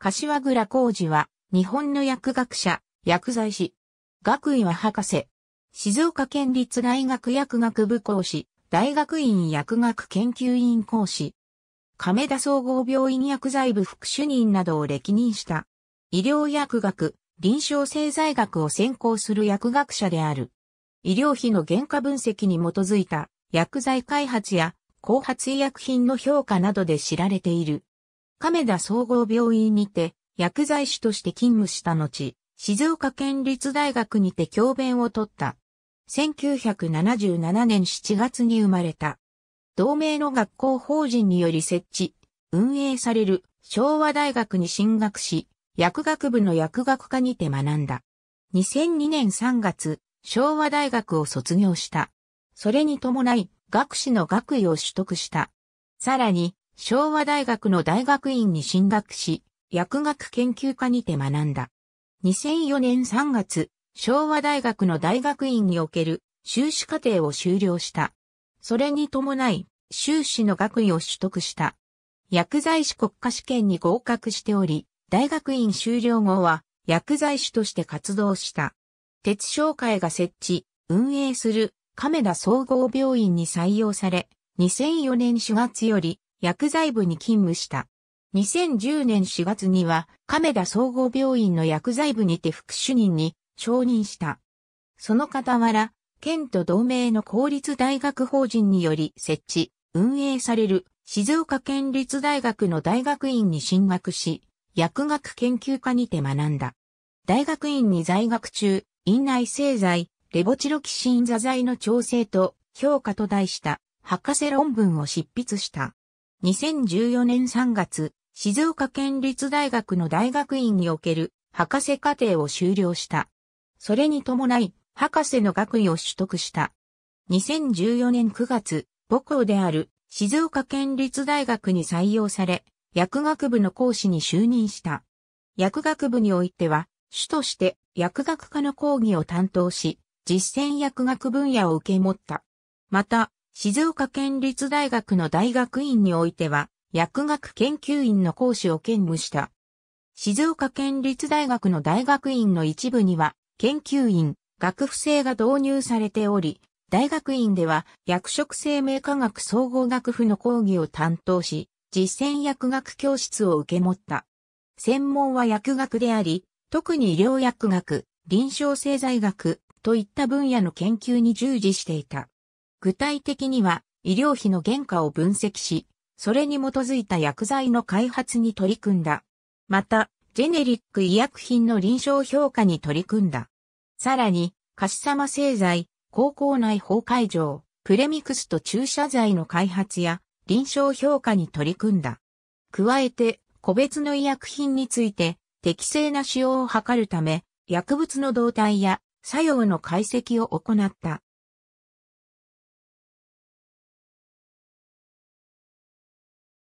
柏倉浩二は、日本の薬学者、薬剤師。学位は博士。静岡県立大学薬学部講師、大学院薬学研究院講師。亀田総合病院薬剤部副主任などを歴任した。医療薬学、臨床製剤学を専攻する薬学者である。医療費の原価分析に基づいた薬剤開発や後発医薬品の評価などで知られている。亀田総合病院にて薬剤師として勤務した後、静岡県立大学にて教鞭を取った。1977年7月に生まれた。同盟の学校法人により設置、運営される昭和大学に進学し、薬学部の薬学科にて学んだ。2002年3月、昭和大学を卒業した。それに伴い、学士の学位を取得した。さらに、昭和大学の大学院に進学し、薬学研究科にて学んだ。2004年3月、昭和大学の大学院における修士課程を修了した。それに伴い、修士の学位を取得した。薬剤師国家試験に合格しており、大学院修了後は薬剤師として活動した。鉄商会が設置、運営する亀田総合病院に採用され、2004年4月より薬剤部に勤務した。2010年4月には、亀田総合病院の薬剤部にて副主任に承認した。その傍ら、県と同盟の公立大学法人により設置、運営される静岡県立大学の大学院に進学し、薬学研究科にて学んだ。大学院に在学中、院内製剤、レボチロキシン座剤の調整と評価と題した博士論文を執筆した。2014年3月、静岡県立大学の大学院における博士課程を修了した。それに伴い、博士の学位を取得した。2014年9月、母校である静岡県立大学に採用され、薬学部の講師に就任した。薬学部においては、主として薬学科の講義を担当し、実践薬学分野を受け持った。また、静岡県立大学の大学院においては、薬学研究院の講師を兼務した。静岡県立大学の大学院の一部には、研究院、学部制が導入されており、大学院では薬食生命科学総合学部の講義を担当し、実践薬学教室を受け持った。専門は薬学であり、特に医療薬学、臨床製剤学といった分野の研究に従事していた。具体的には医療費の原価を分析し、それに基づいた薬剤の開発に取り組んだ。また、ジェネリック医薬品の臨床評価に取り組んだ。さらに、カシサマ製剤、高校内法会場、プレミクスと注射剤の開発や臨床評価に取り組んだ。加えて、個別の医薬品について適正な使用を図るため、薬物の動態や作用の解析を行った。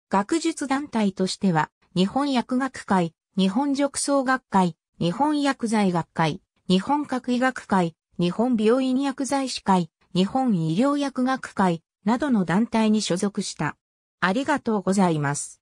学術団体としては、日本薬学会、日本褥瘡学会、日本薬剤学会、日本核医学会、日本病院薬剤師会、日本医療薬学会などの団体に所属した。ありがとうございます。